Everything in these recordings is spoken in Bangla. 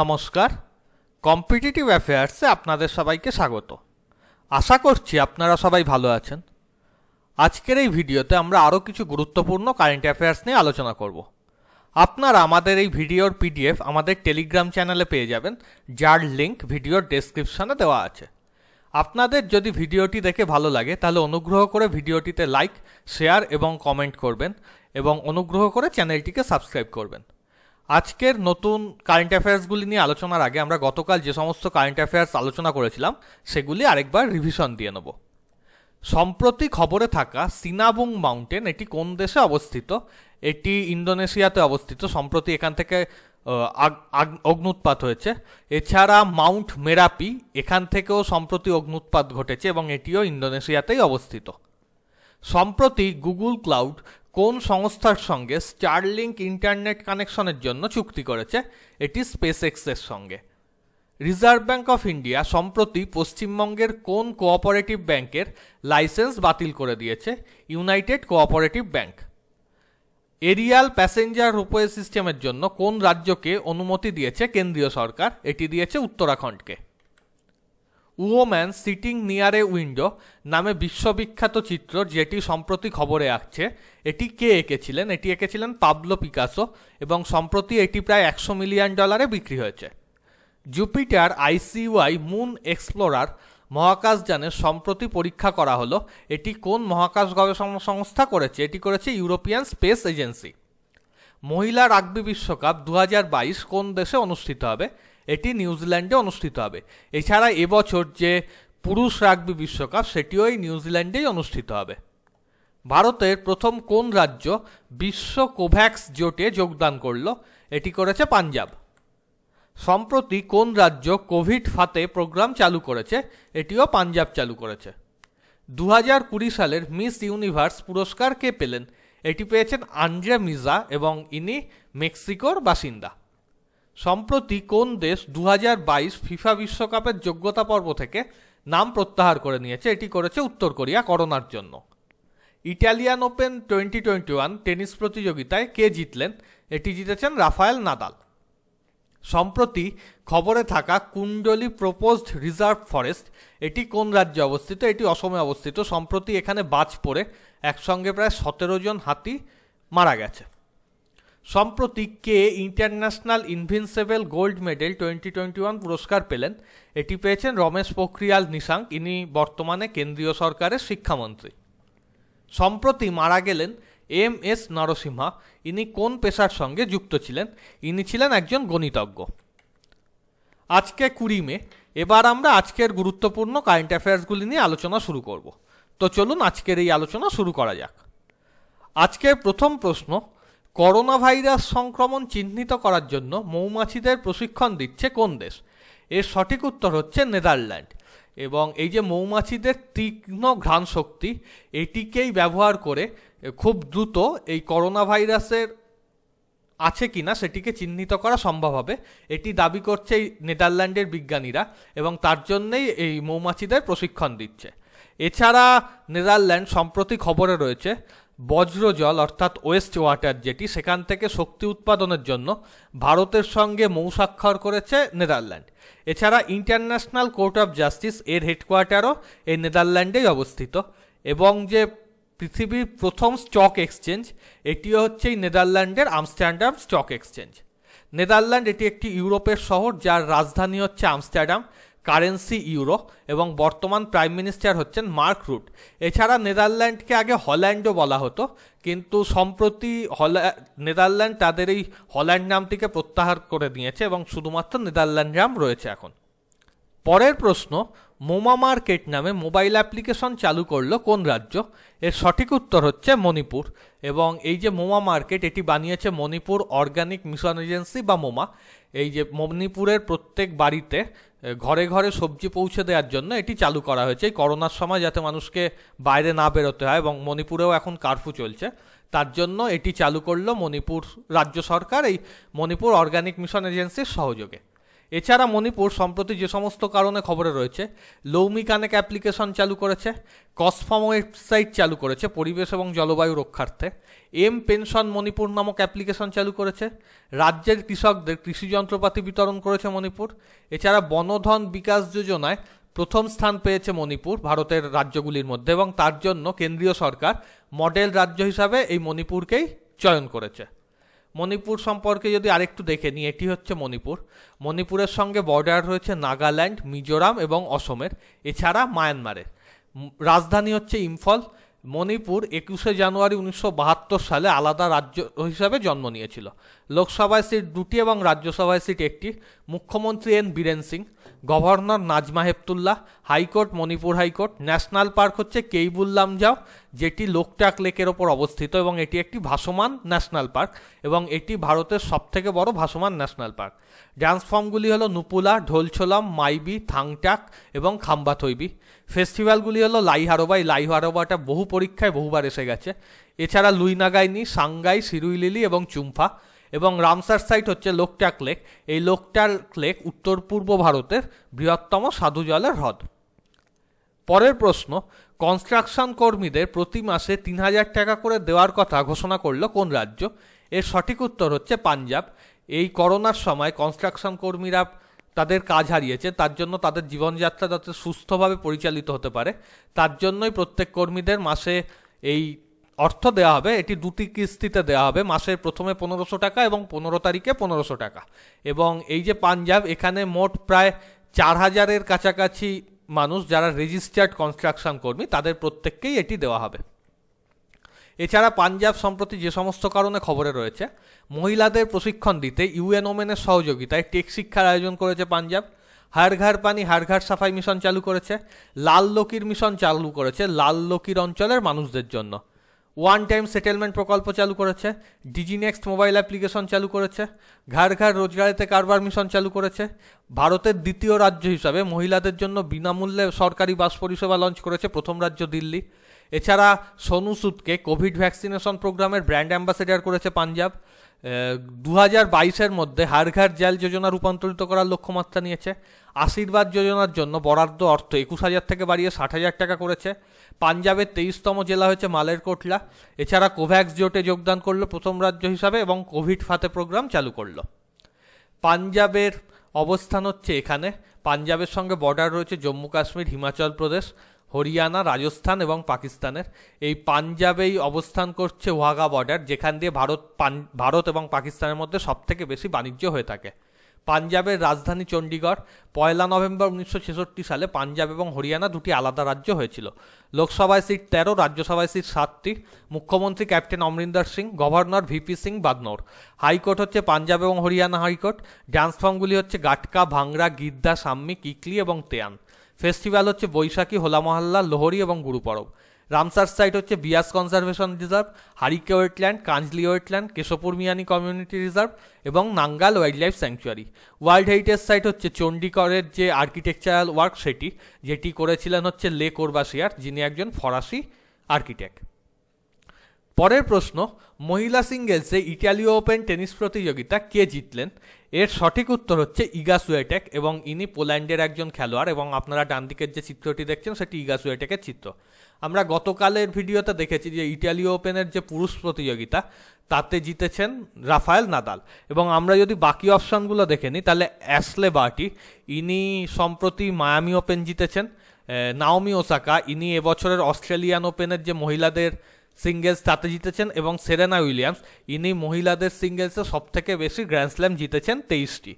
নমস্কার কম্পিটিটিভ অ্যাফেয়ার্সে আপনাদের সবাইকে স্বাগত আশা করছি আপনারা সবাই ভালো আছেন আজকের এই ভিডিওতে আমরা আরও কিছু গুরুত্বপূর্ণ কারেন্ট অ্যাফেয়ার্স নিয়ে আলোচনা করব আপনারা আমাদের এই ভিডিওর পিডিএফ আমাদের টেলিগ্রাম চ্যানেলে পেয়ে যাবেন যার লিঙ্ক ভিডিওর ডেসক্রিপশনে দেওয়া আছে আপনাদের যদি ভিডিওটি দেখে ভালো লাগে তাহলে অনুগ্রহ করে ভিডিওটিতে লাইক শেয়ার এবং কমেন্ট করবেন এবং অনুগ্রহ করে চ্যানেলটিকে সাবস্ক্রাইব করবেন আজকের নতুন কারেন্ট অ্যাফেয়ার্সগুলি নিয়ে আলোচনার আগে আমরা গতকাল যে সমস্ত কারেন্ট অ্যাফেয়ার্স আলোচনা করেছিলাম সেগুলি আরেকবার রিভিশন দিয়ে নেব সম্প্রতি খবরে থাকা সিনাবুং মাউন্টেন এটি কোন দেশে অবস্থিত এটি ইন্দোনেশিয়াতে অবস্থিত সম্প্রতি এখান থেকে অগ্নুৎপাত হয়েছে এছাড়া মাউন্ট মেরাপি এখান থেকেও সম্প্রতি অগ্নুৎপাত ঘটেছে এবং এটিও ইন্দোনেশিয়াতেই অবস্থিত সম্প্রতি গুগল ক্লাউড কোন সংস্থার সঙ্গে স্টারলিংক ইন্টারনেট কানেকশনের জন্য চুক্তি করেছে এটি স্পেস এক্সের সঙ্গে রিজার্ভ ব্যাঙ্ক অফ ইন্ডিয়া সম্প্রতি পশ্চিমবঙ্গের কোন কোঅপারেটিভ ব্যাংকের লাইসেন্স বাতিল করে দিয়েছে United Cooperative Bank aerial passenger ropeway সিস্টেমের জন্য কোন রাজ্যকে অনুমতি দিয়েছে কেন্দ্রীয় সরকার এটি দিয়েছে উত্তরাখণ্ডকে woman sitting near a window নামে বিশ্ববিখ্যাত চিত্র যেটি সম্প্রতি খবরে আসছে এটি কে এঁকেছিলেন এটি এঁকেছিলেন পাবলো পিকাসো এবং সম্প্রতি এটি প্রায় একশো মিলিয়ন ডলারে বিক্রি হয়েছে জুপিটার আইসিওয়াই মুন এক্সপ্লোরার মহাকাশযানের সম্প্রতি পরীক্ষা করা হলো এটি কোন মহাকাশ গবেষণা সংস্থা করেছে এটি করেছে ইউরোপিয়ান স্পেস এজেন্সি মহিলা রাগবি বিশ্বকাপ দু কোন দেশে অনুষ্ঠিত হবে এটি নিউজিল্যান্ডে অনুষ্ঠিত হবে এছাড়া এবছর যে পুরুষ রাগবি বিশ্বকাপ সেটিও এই নিউজিল্যান্ডেই অনুষ্ঠিত হবে ভারতের প্রথম কোন রাজ্য বিশ্ব কোভ্যাক্স জোটে যোগদান করল এটি করেছে পাঞ্জাব সম্প্রতি কোন রাজ্য কোভিড ফাতে প্রোগ্রাম চালু করেছে এটিও পাঞ্জাব চালু করেছে দু হাজার কুড়ি সালের মিস ইউনিভার্স পুরস্কার কে পেলেন এটি পেয়েছেন আন্দ্রে মিজা এবং ইনি মেক্সিকোর বাসিন্দা সম্প্রতি কোন দেশ দু ফিফা বিশ্বকাপের যোগ্যতা পর্ব থেকে নাম প্রত্যাহার করে নিয়েছে এটি করেছে উত্তর কোরিয়া করোনার জন্য Italian Open twenty twenty one tennis প্রতিযোগিতায় কে জিতলেন এটি জিতেছেন রাফায়েল নাদাল সম্প্রতি খবরে থাকা কুণ্ডলি প্রপোজড রিজার্ভ ফরেস্ট এটি কোন রাজ্যে অবস্থিত এটি অসমে অবস্থিত সম্প্রতি এখানে বাজ পড়ে একসঙ্গে প্রায় সতেরো জন হাতি মারা গেছে সম্প্রতি কে international invincible gold medal twenty twenty one পুরস্কার পেলেন এটি পেয়েছেন রমেশ পোখরিয়াল নিশাঙ্ক ইনি বর্তমানে কেন্দ্রীয় সরকারের শিক্ষামন্ত্রী সম্প্রতি মারা গেলেন এম এস নরসিংহা ইনি কোন পেশার সঙ্গে যুক্ত ছিলেন ইনি ছিলেন একজন গণিতজ্ঞ আজকে কুড়ি মে এবার আমরা আজকের গুরুত্বপূর্ণ কারেন্ট অ্যাফেয়ার্সগুলি নিয়ে আলোচনা শুরু করব তো চলুন আজকের এই আলোচনা শুরু করা যাক আজকের প্রথম প্রশ্ন করোনা ভাইরাস সংক্রমণ চিহ্নিত করার জন্য মৌমাছিদের প্রশিক্ষণ দিচ্ছে কোন দেশ এর সঠিক উত্তর হচ্ছে নেদারল্যান্ড এবং এই যে মৌমাছিদের তীক্ষ্ণ ঘ্রাণ শক্তি এটিকেই ব্যবহার করে খুব দ্রুত এই করোনা ভাইরাসের আছে কি না সেটিকে চিহ্নিত করা সম্ভব হবে এটি দাবি করছে এই নেদারল্যান্ডের বিজ্ঞানীরা এবং তার জন্যেই এই মৌমাছিদের প্রশিক্ষণ দিচ্ছে এছাড়া নেদারল্যান্ড সম্প্রতি খবরে রয়েছে বজ্র জল অর্থাৎ ওয়েস্ট ওয়াটার যেটি সেখান থেকে শক্তি উৎপাদনের জন্য ভারতের সঙ্গে মৌস্বাক্ষর করেছে নেদারল্যান্ড এছাড়া ইন্টারন্যাশনাল কোর্ট অফ জাস্টিস এর হেডকোয়ার্টারও এই নেদারল্যান্ডেই অবস্থিত এবং যে পৃথিবীর প্রথম স্টক এক্সচেঞ্জ এটিও হচ্ছে নেদারল্যান্ডের আমস্টারডাম স্টক এক্সচেঞ্জ নেদারল্যান্ড এটি একটি ইউরোপের শহর যার রাজধানী হচ্ছে আমস্টারডাম কারেন্সি ইউরো এবং বর্তমান প্রাইম মিনিস্টার হচ্ছেন মার্ক রুট এছাড়া নেদারল্যান্ডকে আগে হল্যান্ডও বলা হতো কিন্তু সম্প্রতি হল্যা নেদারল্যান্ড তাদের এই হল্যান্ড নামটিকে প্রত্যাহার করে নিয়েছে এবং শুধুমাত্র নেদারল্যান্ড নাম রয়েছে এখন পরের প্রশ্ন মোমা মার্কেট নামে মোবাইল অ্যাপ্লিকেশন চালু করলো কোন রাজ্য এর সঠিক উত্তর হচ্ছে মণিপুর এবং এই যে মোমা মার্কেট এটি বানিয়েছে মণিপুর অর্গানিক মিশন এজেন্সি বা মোমা এই যে মণিপুরের প্রত্যেক বাড়িতে ঘরে ঘরে সবজি পৌঁছে দেওয়ার জন্য এটি চালু করা হয়েছে এই করোনার সময় যাতে মানুষকে বাইরে না বেরোতে হয় এবং মণিপুরেও এখন কার্ফু চলছে তার জন্য এটি চালু করলো মণিপুর রাজ্য সরকার এই মণিপুর অর্গানিক মিশন এজেন্সির সহযোগে এছাড়া মণিপুর সম্প্রতি যে সমস্ত কারণে খবরে রয়েছে লৌমি কানেক অ্যাপ্লিকেশন চালু করেছে কসফম ওয়েবসাইট চালু করেছে পরিবেশ এবং জলবায়ু রক্ষার্থে এম পেনশন মণিপুর নামক অ্যাপ্লিকেশন চালু করেছে রাজ্যের কৃষকদের কৃষি যন্ত্রপাতি বিতরণ করেছে মণিপুর এছাড়া বনধন বিকাশ যোজনায় প্রথম স্থান পেয়েছে মণিপুর ভারতের রাজ্যগুলির মধ্যে এবং তার জন্য কেন্দ্রীয় সরকার মডেল রাজ্য হিসাবে এই মণিপুরকেই চয়ন করেছে মণিপুর সম্পর্কে যদি আরেকটু দেখে নিই এটি হচ্ছে মণিপুর মণিপুরের সঙ্গে বর্ডার রয়েছে নাগাল্যান্ড মিজোরাম এবং অসমের এছাড়া মায়ানমারের রাজধানী হচ্ছে ইম্ফল মণিপুর একুশে জানুয়ারি উনিশশো সালে আলাদা রাজ্য হিসাবে জন্ম নিয়েছিল লোকসভায় সিট দুটি এবং রাজ্যসভায় সিট একটি মুখ্যমন্ত্রী N Biren Singh governor Najma Heptulla high court Manipur high court national park হচ্ছে লামজাও যেটি লোকটাক লেকের ওপর অবস্থিত এবং এটি একটি ভাসমান ন্যাশনাল পার্ক এবং এটি ভারতের সবথেকে বড় ভাসমান ন্যাশনাল পার্ক ড্যান্স ফর্মগুলি হলো নুপুলা ঢোলছোলাম মাইবি থাংটাক এবং খাম্বাথৈবি ফেস্টিভ্যালগুলি হলো লাইহারোবাই লাইহারোবাটা বহু পরীক্ষায় বহুবার এসে গেছে এছাড়া লুইনাগাইনি সাংগাই সিরুইলিলি এবং চুম্ফা এবং রামসার সাইট হচ্ছে লোকটাক লেক এই লোকটাক লেক উত্তর পূর্ব ভারতের বৃহত্তম সাধু জলের হ্রদ পরের প্রশ্ন কনস্ট্রাকশন কর্মীদের প্রতি মাসে তিন হাজার টাকা করে দেওয়ার কথা ঘোষণা করল কোন রাজ্য এর সঠিক উত্তর হচ্ছে পাঞ্জাব এই করোনার সময় কনস্ট্রাকশন কর্মীরা তাদের কাজ হারিয়েছে তার জন্য তাদের জীবনযাত্রা যাতে সুস্থভাবে পরিচালিত হতে পারে তার জন্যই প্রত্যেক কর্মীদের মাসে এই অর্থ দেওয়া হবে এটি দুটি কিস্তিতে দেওয়া হবে মাসের প্রথমে পনেরোশো টাকা এবং পনেরো তারিখে পনেরোশো টাকা এবং এই যে পাঞ্জাব এখানে মোট প্রায় চার হাজারের কাছাকাছি মানুষ যারা রেজিস্টার্ড কনস্ট্রাকশন কর্মী তাদের প্রত্যেককেই এটি দেওয়া হবে এছাড়া পাঞ্জাব সম্প্রতি যে সমস্ত কারণে খবরে রয়েছে মহিলাদের প্রশিক্ষণ দিতে ইউএন ওমেনের সহযোগিতায় টেক শিক্ষার আয়োজন করেছে পাঞ্জাব হার ঘর পানি হার ঘর সাফাই মিশন চালু করেছে লাল লোকির মিশন চালু করেছে লাল লোকির অঞ্চলের মানুষদের জন্য ওয়ান টাইম সেটেলমেন্ট প্রকল্প চালু করেছে ডিজি নেক্সট মোবাইল অ্যাপ্লিকেশন চালু করেছে ঘর ঘর রোজগারেতে কারবার মিশন চালু করেছে ভারতের দ্বিতীয় রাজ্য হিসাবে মহিলাদের জন্য বিনামূল্যে সরকারি বাস পরিষেবা লঞ্চ করেছে প্রথম রাজ্য দিল্লি এছাড়া সোনু সুদকে কোভিড ভ্যাকসিনেশন প্রোগ্রামের ব্র্যান্ড অ্যাম্বাসেডার করেছে পাঞ্জাব দু হাজার বাইশের মধ্যে হাড়ঘাট জেল যোজনা রূপান্তরিত করার লক্ষ্যমাত্রা নিয়েছে আশীর্বাদ যোজনার জন্য বরাদ্দ অর্থ একুশ হাজার থেকে বাড়িয়ে ষাট হাজার টাকা করেছে পাঞ্জাবের তেইশতম জেলা হয়েছে মালের কোটলা এছাড়া কোভ্যাক্স জোটে যোগদান করলো প্রথম রাজ্য হিসাবে এবং কোভিড ফাতে প্রোগ্রাম চালু করলো পাঞ্জাবের অবস্থান হচ্ছে এখানে পাঞ্জাবের সঙ্গে বর্ডার রয়েছে জম্মু কাশ্মীর হিমাচল প্রদেশ হরিয়ানা রাজস্থান এবং পাকিস্তানের এই পাঞ্জাবেই অবস্থান করছে ওয়াঘা বর্ডার যেখান দিয়ে ভারত ভারত এবং পাকিস্তানের মধ্যে সবথেকে বেশি বাণিজ্য হয়ে থাকে পাঞ্জাবের রাজধানী চণ্ডীগড় পয়লা নভেম্বর উনিশশো সালে পাঞ্জাব এবং হরিয়ানা দুটি আলাদা রাজ্য হয়েছিল লোকসভায় সিট তেরো রাজ্যসভায় সিট সাতটি মুখ্যমন্ত্রী captain Amarinder Singh governor VP Singh Badnore high court হচ্ছে পাঞ্জাব এবং হরিয়ানা হাইকোর্ট ডান্স ফর্মগুলি হচ্ছে গাটকা ভাংরা গিদ্দা সাম্মি কিকলি এবং তেয়ান ফেস্টিভ্যাল হচ্ছে বৈশাখী হোলা মহাল্লা লোহরি এবং গুরুপরব রামসার সাইট হচ্ছে Beas conservation reserve Harike wetland Kanjli wetland Keshopur Miani community reserve এবং Nangal wildlife sanctuary world heritage site হচ্ছে চণ্ডীগড়ের যে আর্কিটেকচারাল ওয়ার্ক সেটি যেটি করেছিলেন হচ্ছে লে কোরবাসিয়ার যিনি একজন ফরাসি আর্কিটেক্ট পরের প্রশ্ন মহিলা সিঙ্গেলসে ইটালীয় ওপেন টেনিস প্রতিযোগিতা কে জিতলেন এর সঠিক উত্তর হচ্ছে ইগা সুয়েটেক এবং ইনি পোল্যান্ডের একজন খেলোয়াড় এবং আপনারা ডান দিকের যে চিত্রটি দেখছেন সেটি ইগা সুয়েটেকের চিত্র আমরা গতকালের ভিডিওতে দেখেছি যে ইটালীয় ওপেনের যে পুরুষ প্রতিযোগিতা তাতে জিতেছেন রাফায়েল নাদাল এবং আমরা যদি বাকি অপশানগুলো দেখে নিই তাহলে অ্যাসলে বার্টি ইনি সম্প্রতি মায়ামি ওপেন জিতেছেন নাওমি ওসাকা ইনি এবছরের অস্ট্রেলিয়ান ওপেনের যে মহিলাদের সিঙ্গেলস তাতে জিতেছেন এবং সেরেনা উইলিয়ামস ইনি মহিলাদের সিঙ্গেলসে সবথেকে বেশি গ্র্যান্ড স্ল্যাম জিতেছেন তেইশটি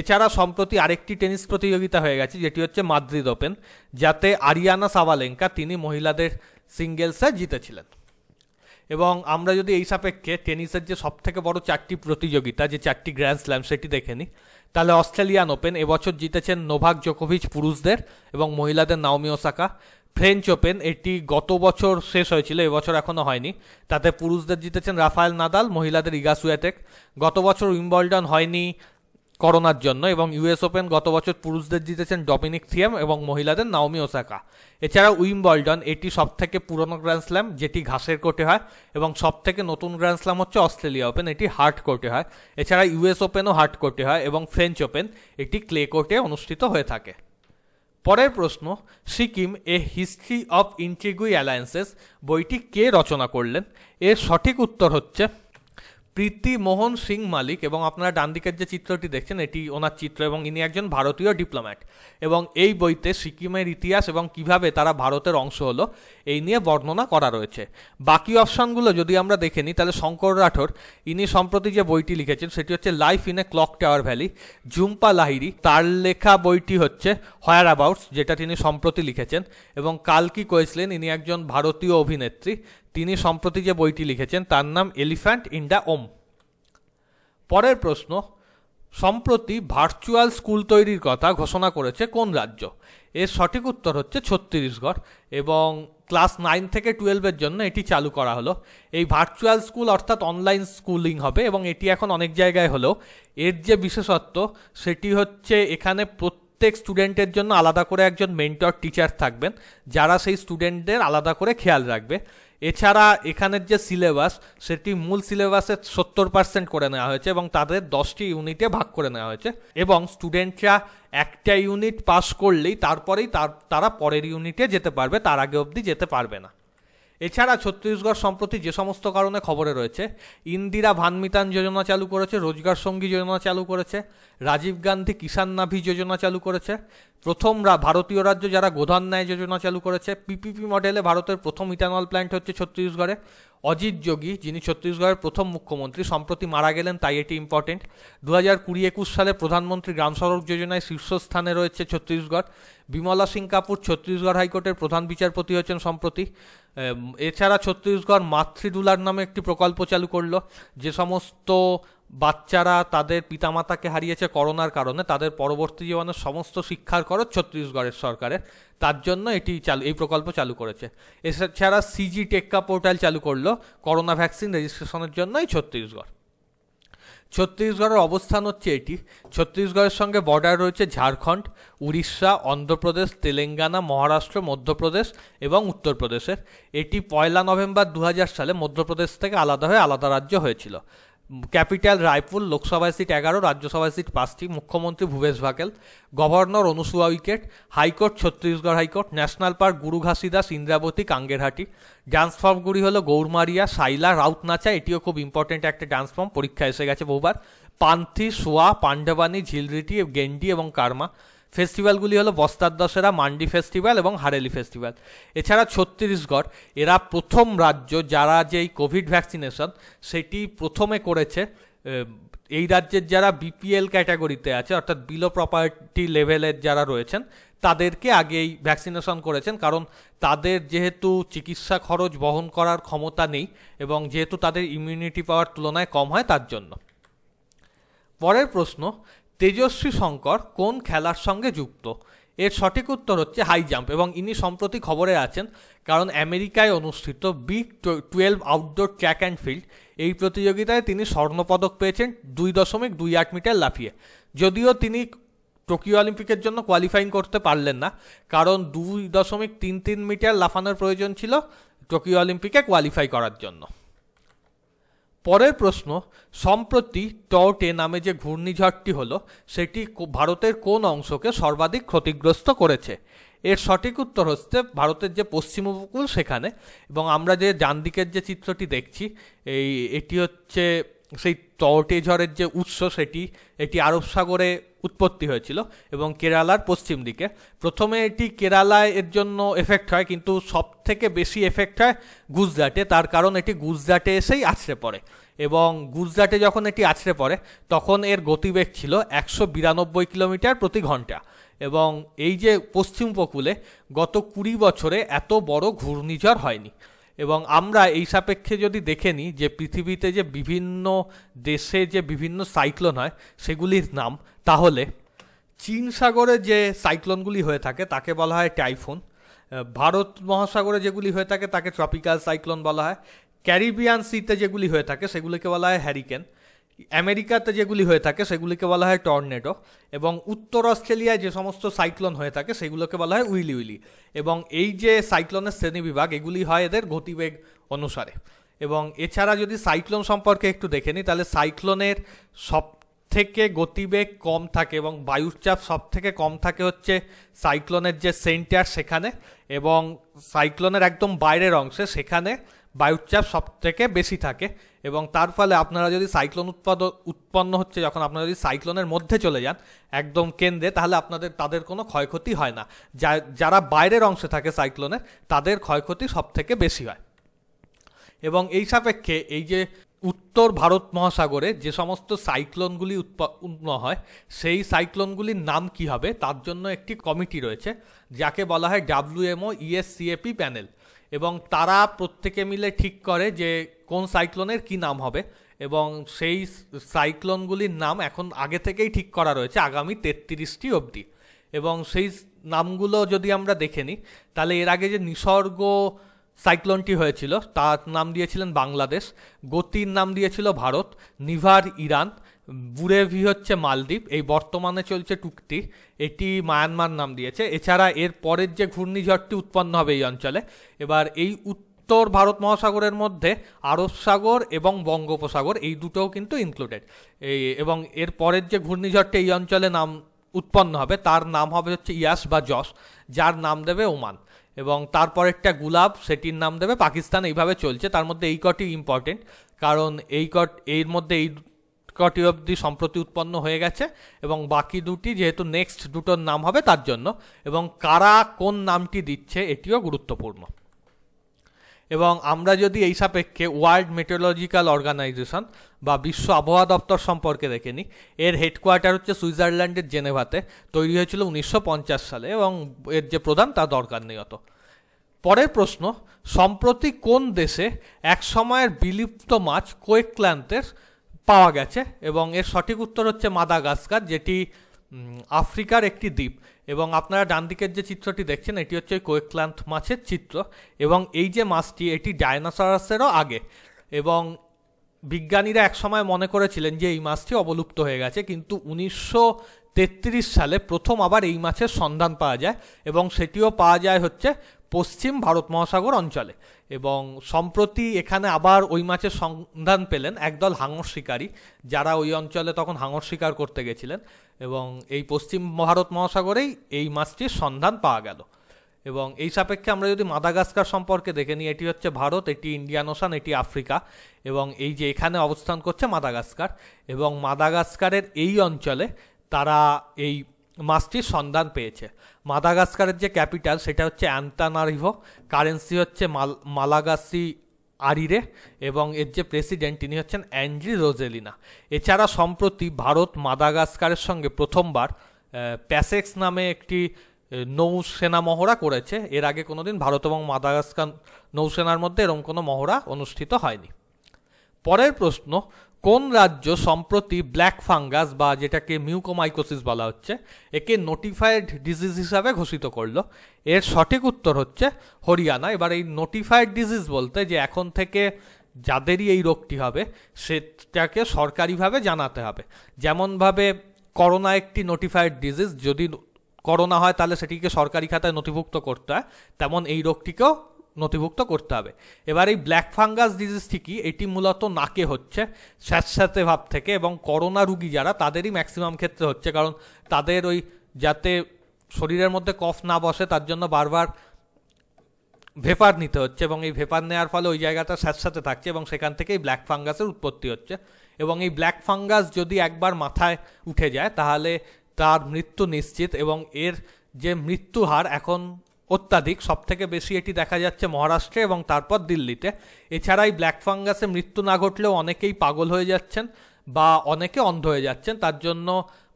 এছাড়া সম্প্রতি আরেকটি টেনিস প্রতিযোগিতা হয়ে গেছে যেটি হচ্ছে মাদ্রিদ ওপেন যাতে আরিয়ানা সাভালেঙ্কা তিনি মহিলাদের সিঙ্গেলসে জিতেছিলেন এবং আমরা যদি এই সাপেক্ষে টেনিসের যে সবথেকে বড় চারটি প্রতিযোগিতা যে চারটি গ্র্যান্ড স্ল্যাম সেটি দেখে নিই তাহলে অস্ট্রেলিয়ান ওপেন এবছর জিতেছেন নোভাক জোকোভিচ পুরুষদের এবং মহিলাদের নাওমি ওসাকা ফ্রেঞ্চ ওপেন এটি গত বছর শেষ হয়েছিল এবছর এখনও হয়নি তাতে পুরুষদের জিতেছেন রাফায়েল নাদাল মহিলাদের ইগা সুয়াটেক গত বছর উইম্বলডন হয়নি করোনার জন্য এবং ইউএস ওপেন গত বছর পুরুষদের জিতেছেন ডমিনিক থিয়াম এবং মহিলাদের নাওমি ওসাকা এছাড়া উইম্বলডন এটি সবথেকে পুরনো গ্র্যান্ড স্ল্যাম যেটি ঘাসের কোর্টে হয় এবং সবথেকে নতুন গ্র্যান্ড স্ল্যাম হচ্ছে অস্ট্রেলিয়া ওপেন এটি হার্ড কোর্টে হয় এছাড়া ইউএস ওপেনও হার্ড কোর্টে হয় এবং ফ্রেঞ্চ ওপেন এটি ক্লে কোর্টে অনুষ্ঠিত হয়ে থাকে পরের প্রশ্ন Sikkim a history of intrigue alliances বইটি কে রচনা করলেন এর সঠিক উত্তর হচ্ছে প্রীতি মোহন সিং মালিক এবং আপনারা ডান দিকের যে চিত্রটি দেখছেন এটি ওনার চিত্র এবং ইনি একজন ভারতীয় ডিপ্লোম্যাট এবং এই বইতে সিকিমের ইতিহাস এবং কিভাবে তারা ভারতের অংশ হলো এই নিয়ে বর্ণনা করা রয়েছে বাকি অপশানগুলো যদি আমরা দেখে নিই তাহলে শঙ্কর রাঠোর ইনি সম্প্রতি যে বইটি লিখেছেন সেটি হচ্ছে life in a clock tower valley Jhumpa Lahiri তার লেখা বইটি হচ্ছে হোয়ার অ্যাবাউটস যেটা তিনি সম্প্রতি লিখেছেন এবং কালকি কোয়েসলেন ইনি একজন ভারতীয় অভিনেত্রী তিনি সম্প্রতি যে বইটি লিখেছেন তার নাম এলিফ্যান্ট ইন দ্য ওম পরের প্রশ্ন সম্প্রতি ভার্চুয়াল স্কুল তৈরির কথা ঘোষণা করেছে কোন রাজ্য এর সঠিক উত্তর হচ্ছে ছত্তিশগড় এবং ক্লাস নাইন থেকে টুয়েলভের জন্য এটি চালু করা হলো এই ভার্চুয়াল স্কুল অর্থাৎ অনলাইন স্কুলিং হবে এবং এটি এখন অনেক জায়গায় হলেও এর যে বিশেষত্ব সেটি হচ্ছে এখানে প্রত্যেক স্টুডেন্টের জন্য আলাদা করে একজন মেন্টর টিচার থাকবেন যারা সেই স্টুডেন্টদের আলাদা করে খেয়াল রাখবে এছাড়া এখানের যে সিলেবাস সেটি মূল সিলেবাসের সত্তর পার্সেন্ট করে নেওয়া হয়েছে এবং তাদের দশটি ইউনিটে ভাগ করে নেওয়া হয়েছে এবং স্টুডেন্টরা একটা ইউনিট পাস করলেই তারপরেই তারা পরের ইউনিটে যেতে পারবে তার আগে অবধি যেতে পারবে না এছাড়া ছত্তিশগড় সম্প্রতি যে সমস্ত কারণে খবরে রয়েছে ইন্দিরা ভানমিতান যোজনা চালু করেছে রোজগার সঙ্গী যোজনা চালু করেছে রাজীব গান্ধী কিষাণ নাভি যোজনা চালু করেছে প্রথম ভারতীয় রাজ্য যারা গোধান ন্যায় যোজনা চালু করেছে পিপিপি মডেলে ভারতের প্রথম ইথানল প্ল্যান্ট হচ্ছে ছত্তিশগড়ে অজিত যোগী যিনি ছত্তিশগড়ের প্রথম মুখ্যমন্ত্রী সম্প্রতি মারা গেলেন তাই এটি ইম্পর্টেন্ট দু হাজার কুড়ি একুশ সালে প্রধানমন্ত্রী গ্রাম সড়ক যোজনায় শীর্ষস্থানে রয়েছে ছত্তিশগড় বিমলা সিং কাপুর ছত্তিশগড় হাইকোর্টের প্রধান বিচারপতি হয়েছেন সম্প্রতি এছাড়া ছত্তিশগড় মাতৃদুলার নামে একটি প্রকল্প চালু করলো যে সমস্ত বাচ্চারা তাদের পিতামাতাকে হারিয়েছে করোনার কারণে তাদের পরবর্তী জীবনের সমস্ত শিক্ষার খরচ ছত্তিশগড়ের সরকারের তার জন্য এটি চালু এই প্রকল্প চালু করেছে এছাড়া সিজি টেক্কা পোর্টাল চালু করলো করোনা ভ্যাকসিন রেজিস্ট্রেশনের জন্যই ছত্তিশগড় ছত্তিশগড়ের অবস্থান হচ্ছে এটি ছত্তিশগড়ের সঙ্গে বর্ডার রয়েছে ঝাড়খণ্ড উড়িষ্যা অন্ধ্রপ্রদেশ তেলেঙ্গানা মহারাষ্ট্র মধ্যপ্রদেশ এবং উত্তরপ্রদেশের এটি পয়লা নভেম্বর দু সালে মধ্যপ্রদেশ থেকে আলাদা হয়ে আলাদা রাজ্য হয়েছিল ক্যাপিটাল রায়পুর লোকসভা সিট এগারো রাজ্যসভা সিট পাঁচটি মুখ্যমন্ত্রী Bhupesh Baghel governor Anusuiya Uikey high court Chhattisgarh high court national park Guru Ghasidas Indravati কাঙ্গেরহাটি dance ফর্মগুলি হলো গৌরমারিয়া সাইলা রাউত নাচা এটিও খুব ইম্পর্টেন্ট একটা ডান্স ফর্ম পরীক্ষা এসে গেছে বহুবার পান্থি সোয়া পাণ্ডবানি ঝিলরিটি গেন্ডি এবং কার্মা ফেস্টিভ্যালগুলি হলো বস্তার দশেরা মান্ডি ফেস্টিভ্যাল এবং হারেলি ফেস্টিভ্যাল এছাড়া ছত্তিশগড় এরা প্রথম রাজ্য যারা যেই কোভিড ভ্যাকসিনেশন সেটি প্রথমে করেছে এই রাজ্যের যারা বিপিএল ক্যাটাগরিতে আছে অর্থাৎ বিলো প্রপার্টি লেভেলের যারা রয়েছেন তাদেরকে আগে এই ভ্যাকসিনেশন করেছেন কারণ তাদের যেহেতু চিকিৎসা খরচ বহন করার ক্ষমতা নেই এবং যেহেতু তাদের ইমিউনিটি পাওয়ার তুলনায় কম হয় তার জন্য পরের প্রশ্ন তেজস্বী শঙ্কর কোন খেলার সঙ্গে যুক্ত এর সঠিক উত্তর হচ্ছে হাই জাম্প এবং ইনি সম্প্রতি খবরে আছেন কারণ আমেরিকায় অনুষ্ঠিত Big Twelve outdoor track and field এই প্রতিযোগিতায় তিনি স্বর্ণপদক পেয়েছেন দুই দশমিক দুই আট মিটার লাফিয়ে যদিও তিনি টোকিও অলিম্পিকের জন্য কোয়ালিফাইং করতে পারলেন না কারণ দুই দশমিক তিন তিন মিটার লাফানোর প্রয়োজন ছিল টোকিও অলিম্পিকে কোয়ালিফাই করার জন্য পরের প্রশ্ন সম্প্রতি টর্টে নামে যে ঘূর্ণিঝড়টি হল সেটি ভারতের কোন অংশকে সর্বাধিক ক্ষতিগ্রস্ত করেছে এর সঠিক উত্তর হচ্ছে ভারতের যে পশ্চিম উপকূল সেখানে এবং আমরা যে ডানদিকের যে চিত্রটি দেখছি এই এটি হচ্ছে সেই টর্টে ঝড়ের যে উৎস সেটি এটি আরব সাগরে উৎপত্তি হয়েছিল এবং কেরালার পশ্চিম দিকে প্রথমে এটি কেরালায় এর জন্য এফেক্ট হয় কিন্তু সব থেকে বেশি এফেক্ট হয় গুজরাটে তার কারণ এটি গুজরাটে এসেই আছড়ে পড়ে এবং গুজরাটে যখন এটি আছড়ে পড়ে তখন এর গতিবেগ ছিল একশো বিরানব্বই কিলোমিটার প্রতি ঘন্টা এবং এই যে পশ্চিম উপকূলে গত কুড়ি বছরে এত বড় ঘূর্ণিঝড় হয়নি এবং আমরা এই সাপেক্ষে যদি দেখে নিই যে পৃথিবীতে যে বিভিন্ন দেশে যে বিভিন্ন সাইক্লোন হয় সেগুলির নাম তাহলে চীন সাগরে যে সাইক্লোনগুলি হয়ে থাকে তাকে বলা হয় টাইফুন ভারত মহাসাগরে যেগুলি হয়ে থাকে তাকে ট্রপিক্যাল সাইক্লোন বলা হয় ক্যারিবিয়ান সিতে যেগুলি হয়ে থাকে সেগুলিকে বলা হয় হ্যারিকেন আমেরিকাতে যেগুলি হয়ে থাকে সেগুলিকে বলা হয় টর্নেডো এবং উত্তর অস্ট্রেলিয়ায় যে সমস্ত সাইক্লোন হয়ে থাকে সেগুলোকে বলা হয় উইলি উইলি এবং এই যে সাইক্লোনের শ্রেণীবিভাগ এগুলি হয় এদের গতিবেগ অনুসারে এবং এছাড়া যদি সাইক্লোন সম্পর্কে একটু দেখে নিই তাহলে সাইক্লোনের সব থেকে গতিবেগ কম থাকে এবং বায়ুর চাপ সব থেকে কম থাকে হচ্ছে সাইক্লোনের যে সেন্টার সেখানে এবং সাইক্লোনের একদম বাইরের অংশে সেখানে বায়ুচাপ সব থেকে বেশি থাকে এবং তার ফলে আপনারা যদি সাইক্লোন উৎপাদ উৎপন্ন হচ্ছে যখন আপনারা যদি সাইক্লোনের মধ্যে চলে যান একদম কেন্দ্রে তাহলে আপনাদের তাদের কোনো ক্ষয়ক্ষতি হয় না যারা বাইরের অংশে থাকে সাইক্লোনের তাদের ক্ষয়ক্ষতি সব থেকে বেশি হয় এবং এই সাপেক্ষে এই যে উত্তর ভারত মহাসাগরে যে সমস্ত সাইক্লোনগুলি উৎপন্ন হয় সেই সাইক্লোনগুলির নাম কি হবে তার জন্য একটি কমিটি রয়েছে যাকে বলা হয় ডাব্লিউএমও ইএসসিএপি প্যানেল এবং তারা প্রত্যেকে মিলে ঠিক করে যে কোন সাইক্লোনের কি নাম হবে এবং সেই সাইক্লোনগুলির নাম এখন আগে থেকেই ঠিক করা রয়েছে আগামী তেত্রিশটি অবধি এবং সেই নামগুলো যদি আমরা দেখে নিই তাহলে এর আগে যে নিসর্গ সাইক্লোনটি হয়েছিল তার নাম দিয়েছিলেন বাংলাদেশ গতির নাম দিয়েছিল ভারত নিভার ইরান বুরেভি হচ্ছে মালদ্বীপ এই বর্তমানে চলছে টুকটি এটি মায়ানমার নাম দিয়েছে এছাড়া এর পরের যে ঘূর্ণিঝড়টি উৎপন্ন হবে এই অঞ্চলে এবার এই উত্তর ভারত মহাসাগরের মধ্যে আরব সাগর এবং বঙ্গোপসাগর এই দুটোও কিন্তু ইনক্লুডেড এই এবং এর পরের যে ঘূর্ণিঝড়টি এই অঞ্চলে নাম উৎপন্ন হবে তার নাম হবে হচ্ছে ইয়াস বা জস যার নাম দেবে ওমান এবং তারপর একটা গুলাব সেটির নাম দেবে পাকিস্তান এইভাবে চলছে তার মধ্যে এই কটি ইম্পর্টেন্ট কারণ এই কট এর মধ্যে এই কটি অবধি সম্প্রতি উৎপন্ন হয়ে গেছে এবং বাকি দুটি যেহেতু নেক্সট দুটোর নাম হবে তার জন্য এবং কারা কোন নামটি দিচ্ছে এটিও গুরুত্বপূর্ণ এবং আমরা যদি এই সাপেক্ষে ওয়ার্ল্ড মেটেরোলজিক্যাল অর্গানাইজেশন বা বিশ্ব আবহাওয়া দপ্তর সম্পর্কে দেখে নিই এর হেডকোয়ার্টার হচ্ছে সুইজারল্যান্ডের জেনেভাতে তৈরি হয়েছিল উনিশশো সালে এবং এর যে প্রধান তা দরকার নেই অত পরের প্রশ্ন সম্প্রতি কোন দেশে এক সময়ের বিলুপ্ত মাছ কোয়েক্লান্তের পাওয়া গেছে এবং এর সঠিক উত্তর হচ্ছে মাদাগাস্কার যেটি আফ্রিকার একটি দ্বীপ এবং আপনারা ডান দিকের যে চিত্রটি দেখছেন এটি হচ্ছে কোয়েক্লান্ত মাছের চিত্র এবং এই যে মাছটি এটি ডায়নোসরাসেরও আগে এবং বিজ্ঞানীরা একসময় মনে করেছিলেন যে এই মাছটি অবলুপ্ত হয়ে গেছে কিন্তু উনিশশো তেত্রিশ সালে প্রথম আবার এই মাছের সন্ধান পাওয়া যায় এবং সেটিও পাওয়া যায় হচ্ছে পশ্চিম ভারত মহাসাগর অঞ্চলে এবং সম্প্রতি এখানে আবার ওই মাছের সন্ধান পেলেন একদল হাঙর শিকারী যারা ওই অঞ্চলে তখন হাঙর শিকার করতে গেছিলেন এবং এই পশ্চিম ভারত মহাসাগরেই এই মাছটির সন্ধান পাওয়া গেল এবং এই সাপেক্ষে আমরা যদি মাদাগাস্কার সম্পর্কে দেখে নিই এটি হচ্ছে ভারত এটি ইন্ডিয়ান ওশান এটি আফ্রিকা এবং এই যে এখানে অবস্থান করছে মাদাগাস্কার এবং মাদাগাস্কারের এই অঞ্চলে তারা এই মাছটির সন্ধান পেয়েছে মাদাগাস্কারের যে ক্যাপিটাল সেটা হচ্ছে অ্যান্তানারিভো কারেন্সি হচ্ছে মাল মালাগাসি আরিরে এবং এর যে প্রেসিডেন্ট তিনি হচ্ছেন অ্যান্ড্রি রোজেলিনা এছাড়া সম্প্রতি ভারত মাদাগাস্কারের সঙ্গে প্রথমবার প্যাসেক্স নামে একটি নৌসেনা মহড়া করেছে এর আগে কোনোদিন ভারত এবং মাদাগাস্কার নৌসেনার মধ্যে এরকম কোনো মহড়া অনুষ্ঠিত হয়নি পরের প্রশ্ন কোন রাজ্য সম্প্রতি ব্ল্যাক ফাঙ্গাস বা যেটাকে মিউকোমাইকোসিস বলা হচ্ছে একে নোটিফাইড ডিজিজ হিসাবে ঘোষিত করলো এর সঠিক উত্তর হচ্ছে হরিয়ানা এবার এই নোটিফাইড ডিজিজ বলতে যে এখন থেকে যাদেরই এই রোগটি হবে সেটাকে সরকারিভাবে জানাতে হবে যেমনভাবে করোনা একটি নোটিফাইড ডিজিজ যদি করোনা হয় তাহলে সেটিকে সরকারি খাতায় নথিভুক্ত করতে হয় তেমন এই রোগটিকেও নথিভুক্ত করতে হবে এবার এই ব্ল্যাক ফাঙ্গাস ডিজিজ থেকে এটি মূলত নাকে হচ্ছে স্যাঁতস্যাঁতে ভাব থেকে এবং করোনা রুগী যারা তাদেরই ম্যাক্সিমাম ক্ষেত্রে হচ্ছে কারণ তাদের ওই যাতে শরীরের মধ্যে কফ না বসে তার জন্য বারবার ভেপার নিতে হচ্ছে এবং এই ভেপার নেওয়ার ফলে ওই জায়গাটা স্যাঁতস্যাঁতে থাকছে এবং সেখান থেকেই ব্ল্যাক ফাঙ্গাসের উৎপত্তি হচ্ছে এবং এই ব্ল্যাক ফাঙ্গাস যদি একবার মাথায় উঠে যায় তাহলে তার মৃত্যু নিশ্চিত এবং এর যে মৃত্যু হার এখন অত্যাধিক সবথেকে বেশি এটি দেখা যাচ্ছে মহারাষ্ট্রে এবং তারপর দিল্লিতে এছাড়া এই ব্ল্যাক ফাঙ্গাসে মৃত্যু না ঘটলেও অনেকেই পাগল হয়ে যাচ্ছেন বা অনেকে অন্ধ হয়ে যাচ্ছেন তার জন্য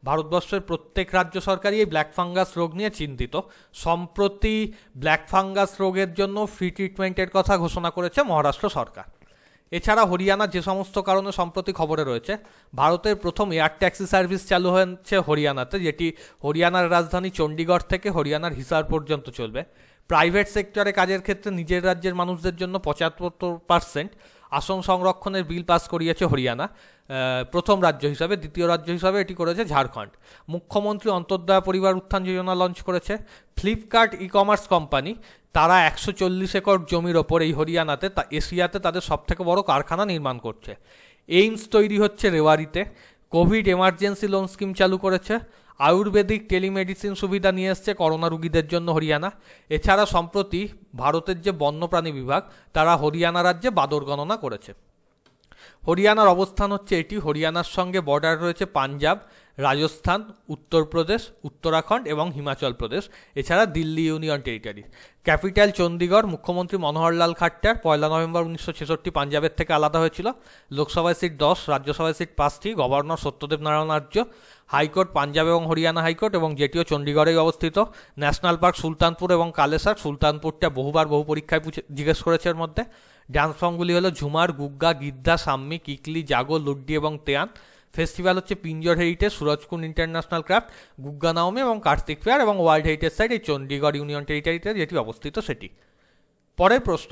ভারতবর্ষের প্রত্যেক রাজ্য সরকারই এই ব্ল্যাক ফাঙ্গাস রোগ নিয়ে চিন্তিত সম্প্রতি ব্ল্যাক ফাঙ্গাস রোগের জন্য ফ্রি ট্রিটমেন্টের কথা ঘোষণা করেছে মহারাষ্ট্র সরকার এছাড়া হরিয়ানা যে সমস্ত কারণে সম্প্রতি খবরে রয়েছে ভারতের প্রথম এয়ার ট্যাক্সি সার্ভিস চালু হয়েছে হরিয়ানাতে যেটি হরিয়ানার রাজধানী চণ্ডীগড় থেকে হরিয়ানার হিসার পর্যন্ত চলবে প্রাইভেট সেক্টরে কাজের ক্ষেত্রে নিজের রাজ্যের মানুষদের জন্য পঁচাত্তর পার্সেন্ট আসন সংরক্ষণের বিল পাস করিয়েছে হরিয়ানা প্রথম রাজ্য হিসাবে দ্বিতীয় রাজ্য হিসাবে এটি করেছে ঝাড়খণ্ড মুখ্যমন্ত্রী অন্তর্দয়া পরিবার উত্থান যোজনা লঞ্চ করেছে ফ্লিপকার্ট ই কমার্স কোম্পানি তারা একশো চল্লিশ একর জমির ওপর এই হরিয়ানাতে তা এশিয়াতে তাদের সবথেকে বড় কারখানা নির্মাণ করছে এইমস তৈরি হচ্ছে রেওয়ারিতে কোভিড এমার্জেন্সি লোন স্কিম চালু করেছে আয়ুর্বেদিক টেলিমেডিসিন সুবিধা নিয়ে এসছে করোনা রুগীদের জন্য হরিয়ানা এছাড়া সম্প্রতি ভারতের যে বন্যপ্রাণী বিভাগ তারা হরিয়ানা রাজ্যে বাদর গণনা করেছে হরিয়ানার অবস্থান হচ্ছে এটি হরিয়ানার সঙ্গে বর্ডার রয়েছে পাঞ্জাব রাজস্থান উত্তরপ্রদেশ উত্তরাখণ্ড এবং হিমাচল প্রদেশ এছাড়া Delhi union territory capital Chandigarh মুখ্যমন্ত্রী মনোহরলাল খাট্টার পয়লা নভেম্বর উনিশশো ছেষট্টি পাঞ্জাবের থেকে আলাদা হয়েছিল লোকসভায় সিট দশ রাজ্যসভায় সিট পাঁচটি গভর্নর সত্যদেব নারায়ণ আর্য হাইকোর্ট পাঞ্জাব এবং হরিয়ানা হাইকোর্ট এবং যেটিও চণ্ডীগড়েই অবস্থিত ন্যাশনাল পার্ক সুলতানপুর এবং কালেসার সুলতানপুরটা বহুবার বহু পরীক্ষায় জিজ্ঞেস করেছে এর মধ্যে ডান্স ফর্মগুলি হলো ঝুমার গুগ্গা গিদ্দা সাম্মি কিকলি জাগো লুড্ডি এবং তেয়ান ফেস্টিভ্যাল হচ্ছে Pinjore heritage Surajkund international craft Gugga Naumi এবং কার্তিক ফেয়ার এবং ওয়ার্ল্ড হেরিটেজ সাইট এই চণ্ডীগড় ইউনিয়ন টেরিটারিতে যেটি অবস্থিত সেটি পরের প্রশ্ন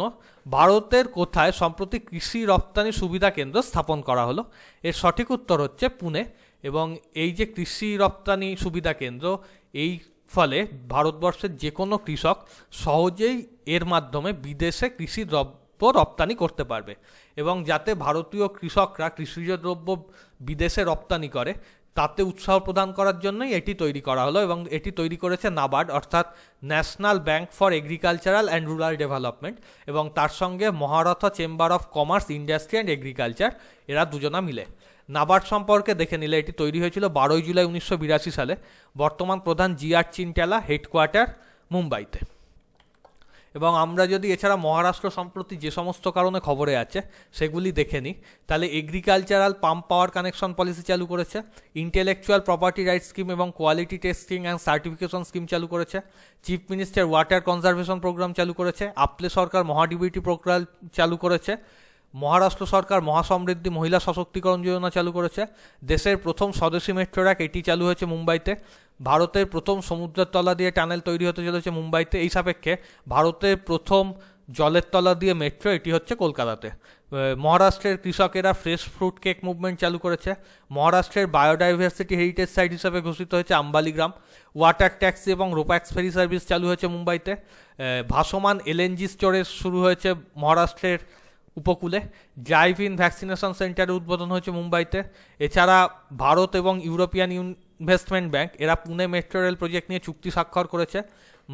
ভারতের কোথায় সম্প্রতি কৃষি রপ্তানি সুবিধা কেন্দ্র স্থাপন করা হলো এর সঠিক উত্তর হচ্ছে পুনে এবং এই যে কৃষি রপ্তানি সুবিধা কেন্দ্র এই ফলে ভারতবর্ষের যে কোনো কৃষক সহজেই এর মাধ্যমে বিদেশে কৃষি দ্রব্য রপ্তানি করতে পারবে এবং যাতে ভারতীয় কৃষকরা কৃষিজ দ্রব্য বিদেশে রপ্তানি করে তাতে উৎসাহ প্রদান করার জন্যই এটি তৈরি করা হলো এবং এটি তৈরি করেছে নাবার্ড অর্থাৎ national bank for agricultural and rural development এবং তার সঙ্গে Mahratta chamber of commerce industry and agriculture এরা দুজনা মিলে নাবার্ড সম্পর্কে দেখে নিলে এটি তৈরি হয়েছিল বারোই জুলাই উনিশশো সালে বর্তমান প্রধান জি আর চিনটেলা হেডকোয়ার্টার মুম্বাইতে এবং আমরা যদি এছাড়া মহারাষ্ট্র সম্প্রতি যে সমস্ত কারণে খবরে আছে সেগুলি দেখে নিই তাহলে agricultural pump power connection policy চালু করেছে ইন্টেলেকচুয়াল প্রপার্টি রাইট স্কিম এবং quality testing and certification scheme চালু করেছে chief minister water conservation programme চালু করেছে আপলে সরকার মহাডিবিটি প্রোগ্রাম চালু করেছে মহারাষ্ট্র সরকার মহাসমৃদ্ধি মহিলা সশক্তিকরণ যোজনা চালু করেছে দেশের প্রথম স্বদেশী মেট্রো রেক এটি চালু হয়েছে মুম্বাইতে ভারতের প্রথম সমুদ্রের তলা দিয়ে টানেল তৈরি হতে চলেছে মুম্বাইতে এই সাপেক্ষে ভারতের প্রথম জলের তলা দিয়ে মেট্রো এটি হচ্ছে কলকাতাতে মহারাষ্ট্রের কৃষকেরা ফ্রেশ ফ্রুট কেক মুভমেন্ট চালু করেছে মহারাষ্ট্রের বায়োডাইভার্সিটি হেরিটেজ সাইট হিসাবে ঘোষিত হয়েছে আম্বালি গ্রাম ওয়াটার ট্যাক্সি এবং রোপ্যাক্স ফেরি সার্ভিস চালু হয়েছে মুম্বাইতে ভাসমান এলএনজি স্টোরেজ শুরু হয়েছে মহারাষ্ট্রের উপকূলে ড্রাইভ ইন ভ্যাকসিনেশন সেন্টারের উদ্বোধন হয়েছে মুম্বাইতে এছাড়া ভারত এবং ইউরোপিয়ান ইনভেস্টমেন্ট ব্যাংক এরা পুনে মেট্রো রেল প্রজেক্ট নিয়ে চুক্তি স্বাক্ষর করেছে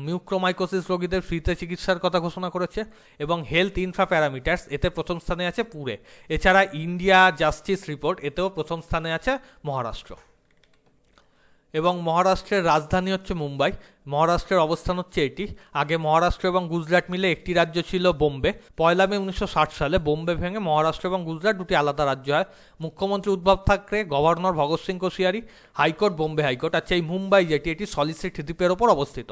মিউক্রোমাইকোসিস রোগীদের ফ্রিতে চিকিৎসার কথা ঘোষণা করেছে এবং হেলথ ইনফ্রা প্যারামিটার্স এতে প্রথম স্থানে আছে পুরে এছাড়া ইন্ডিয়া জাস্টিস রিপোর্ট এতেও প্রথম স্থানে আছে মহারাষ্ট্র এবং মহারাষ্ট্রের রাজধানী হচ্ছে মুম্বাই মহারাষ্ট্রের অবস্থান হচ্ছে এটি আগে মহারাষ্ট্র এবং গুজরাট মিলে একটি রাজ্য ছিল বোম্বে পয়লা মে উনিশশো সালে বোম্বে ভেঙে মহারাষ্ট্র এবং গুজরাট দুটি আলাদা রাজ্য হয় মুখ্যমন্ত্রী Uddhav Thackeray governor Bhagat Singh Koshyari high court Bombay high court আচ্ছা এই মুম্বাই যেটি এটি সলিসিট দ্বীপের ওপর অবস্থিত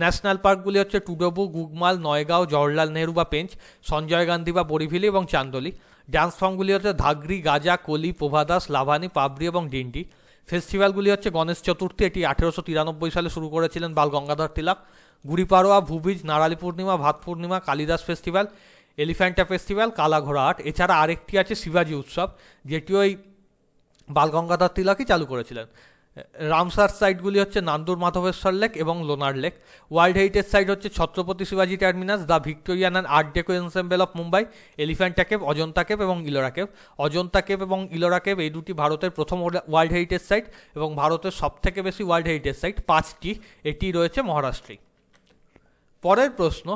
ন্যাশনাল পার্কগুলি হচ্ছে টুডবু গুগমাল নয়গাঁও জওহরলাল নেহরু বা পেঞ্চ সঞ্জয় গান্ধী বা বরিভিলি এবং চান্দলি ডান্স ফর্মগুলি হচ্ছে ধাগরি গাজা কলি পোভাদাস লাভানি পাবরি এবং ডিন্ডি ফেস্টিভ্যালগুলি হচ্ছে গণেশ চতুর্থী এটি আঠেরোশো তিরানব্বই সালে শুরু করেছিলেন বাল গঙ্গাধর তিলক গুড়িপাড়োয়া ভুবিজ নারালী পূর্ণিমা ভাত পূর্ণিমা কালিদাস ফেস্টিভ্যাল এলিফ্যান্টা ফেস্টিভ্যাল আট এছাড়া আরেকটি আছে শিবাজি উৎসব যেটি ওই বাল গঙ্গাধর তিলকই চালু করেছিলেন রামসার সাইটগুলি হচ্ছে নান্দুর মাধবেশ্বর লেক এবং Lonar lake world heritage site হচ্ছে ছত্রপতি শিবাজি terminus the Victorian and art deco ensemble of Mumbai Elephanta cave Ajanta cave এবং ইলোরা কেভ অজন্তা কেপ এবং ইলোরা কেপ এই দুটি ভারতের প্রথম ওয়ার্ল্ড হেরিটেজ সাইট এবং ভারতের সবথেকে বেশি ওয়ার্ল্ড হেরিটেজ সাইট পাঁচটি এটি রয়েছে মহারাষ্ট্রে পরের প্রশ্ন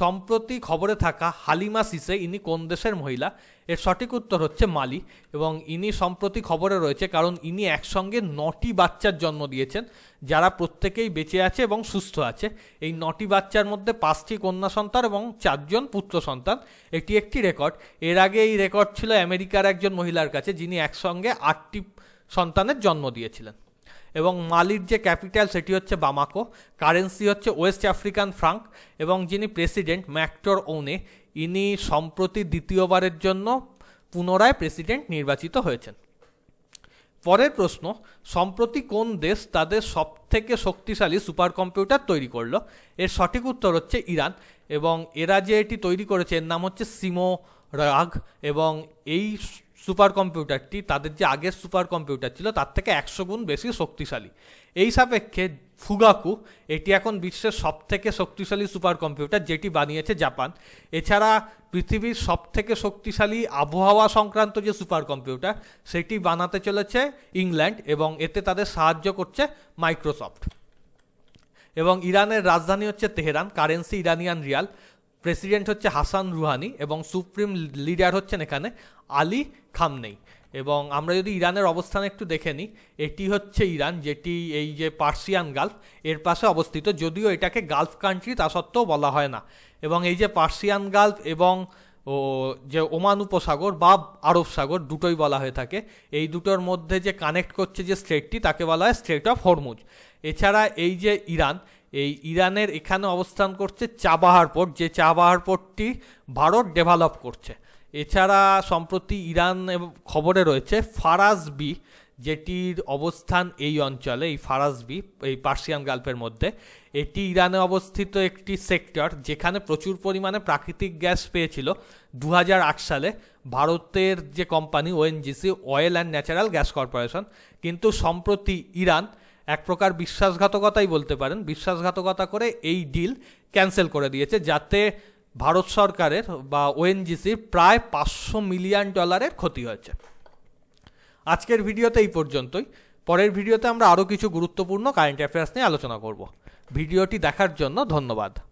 সম্প্রতি খবরে থাকা হালিমা সিসে ইনি কোন দেশের মহিলা এর সঠিক উত্তর হচ্ছে মালি এবং ইনি সম্প্রতি খবরে রয়েছে কারণ ইনি একসঙ্গে নটি বাচ্চার জন্ম দিয়েছেন যারা প্রত্যেকেই বেঁচে আছে এবং সুস্থ আছে এই নটি বাচ্চার মধ্যে পাঁচটি কন্যা সন্তান এবং চারজন পুত্র সন্তান এটি একটি রেকর্ড এর আগে এই রেকর্ড ছিল আমেরিকার একজন মহিলার কাছে যিনি একসঙ্গে আটটি সন্তানের জন্ম দিয়েছিলেন এবং মালির যে ক্যাপিটাল সেটি হচ্ছে বামাকো কারেন্সি হচ্ছে ওয়েস্ট আফ্রিকান ফ্রাঙ্ক এবং যিনি প্রেসিডেন্ট ম্যাক্টর ওনে ইনি সম্প্রতি দ্বিতীয়বারের জন্য পুনরায় প্রেসিডেন্ট নির্বাচিত হয়েছেন পরের প্রশ্ন সম্প্রতি কোন দেশ তাদের সবথেকে শক্তিশালী সুপার কম্পিউটার তৈরি করলো এর সঠিক উত্তর হচ্ছে ইরান এবং এরা যে এটি তৈরি করেছে এর নাম হচ্ছে সিমো রাগ এবং এই সুপার কম্পিউটারটি তাদের যে আগের সুপার কম্পিউটার ছিল তার থেকে একশো গুণ বেশি শক্তিশালী এই সাপেক্ষে ফুগাকু এটি এখন বিশ্বের সব থেকে শক্তিশালী সুপার কম্পিউটার যেটি বানিয়েছে জাপান এছাড়া পৃথিবীর সবথেকে শক্তিশালী আবহাওয়া সংক্রান্ত যে সুপার কম্পিউটার সেটি বানাতে চলেছে ইংল্যান্ড এবং এতে তাদের সাহায্য করছে মাইক্রোসফট এবং ইরানের রাজধানী হচ্ছে Tehran currency Iranian rial president হচ্ছে হাসান রুহানি এবং সুপ্রিম লিডার হচ্ছেন এখানে আলী খামনেই এবং আমরা যদি ইরানের অবস্থান একটু দেখে নিই এটি হচ্ছে ইরান যেটি এই যে পার্সিয়ান গালফ এর পাশে অবস্থিত যদিও এটাকে গালফ কান্ট্রি তা সত্ত্বেও বলা হয় না এবং এই যে পার্সিয়ান গালফ এবং ও যে ওমান উপসাগর বা আরব সাগর দুটোই বলা হয়ে থাকে এই দুটোর মধ্যে যে কানেক্ট করছে যে স্ট্রেটটি তাকে বলা হয় স্ট্রেট অফ হরমুজ এছাড়া এই যে ইরান এই ইরানের এখানে অবস্থান করছে চাবাহার পোর্ট যে চাবাহার পোর্টটি ভারত ডেভেলপ করছে এছাড়া সম্প্রতি ইরান খবরে রয়েছে বি যেটির অবস্থান এই অঞ্চলে এই বি এই পার্সিয়ান গাল্পের মধ্যে এটি ইরানে অবস্থিত একটি সেক্টর যেখানে প্রচুর পরিমাণে প্রাকৃতিক গ্যাস পেয়েছিল দু সালে ভারতের যে company ONGC oil and natural gas corporation কিন্তু সম্প্রতি ইরান এক প্রকার বিশ্বাসঘাতকতাই বলতে পারেন বিশ্বাসঘাতকতা করে এই ডিল ক্যান্সেল করে দিয়েছে যাতে ভারত সরকারের বা ওএনজিসির প্রায় পাঁচশো মিলিয়ন ডলারের ক্ষতি হয়েছে আজকের ভিডিওতে এই পর্যন্তই পরের ভিডিওতে আমরা আরও কিছু গুরুত্বপূর্ণ কারেন্ট অ্যাফেয়ার্স নিয়ে আলোচনা করব ভিডিওটি দেখার জন্য ধন্যবাদ